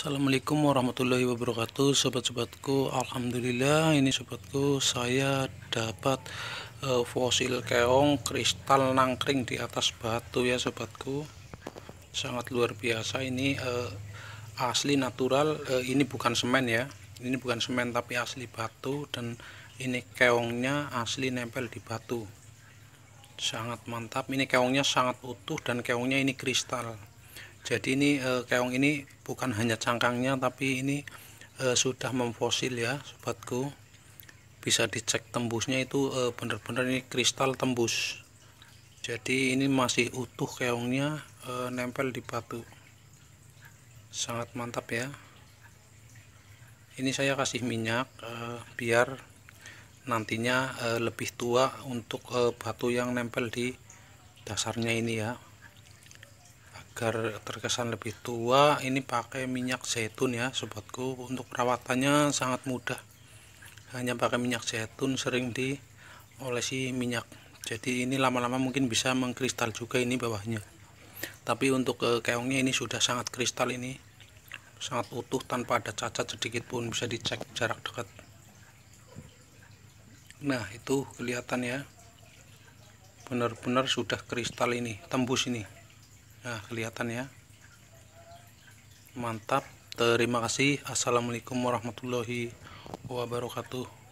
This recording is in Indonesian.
Assalamualaikum warahmatullahi wabarakatuh sobat-sobatku Alhamdulillah ini sobatku saya dapat e, fosil keong kristal nangkring di atas batu ya sobatku sangat luar biasa ini e, asli natural e, ini bukan semen ya ini bukan semen tapi asli batu dan ini keongnya asli nempel di batu sangat mantap ini keongnya sangat utuh dan keongnya ini kristal jadi ini e, keong ini bukan hanya cangkangnya tapi ini e, sudah memfosil ya sobatku bisa dicek tembusnya itu eh, bener-bener ini kristal tembus jadi ini masih utuh keongnya e, nempel di batu sangat mantap ya ini saya kasih minyak e, biar nantinya e, lebih tua untuk e, batu yang nempel di dasarnya ini ya agar terkesan lebih tua ini pakai minyak zaitun ya sobatku untuk perawatannya sangat mudah hanya pakai minyak zaitun sering diolesi minyak jadi ini lama-lama mungkin bisa mengkristal juga ini bawahnya tapi untuk eh, keongnya ini sudah sangat kristal ini sangat utuh tanpa ada cacat sedikit pun bisa dicek jarak dekat nah itu kelihatan ya benar-benar sudah kristal ini tembus ini Nah, kelihatan ya. Mantap. Terima kasih. Assalamualaikum warahmatullahi wabarakatuh.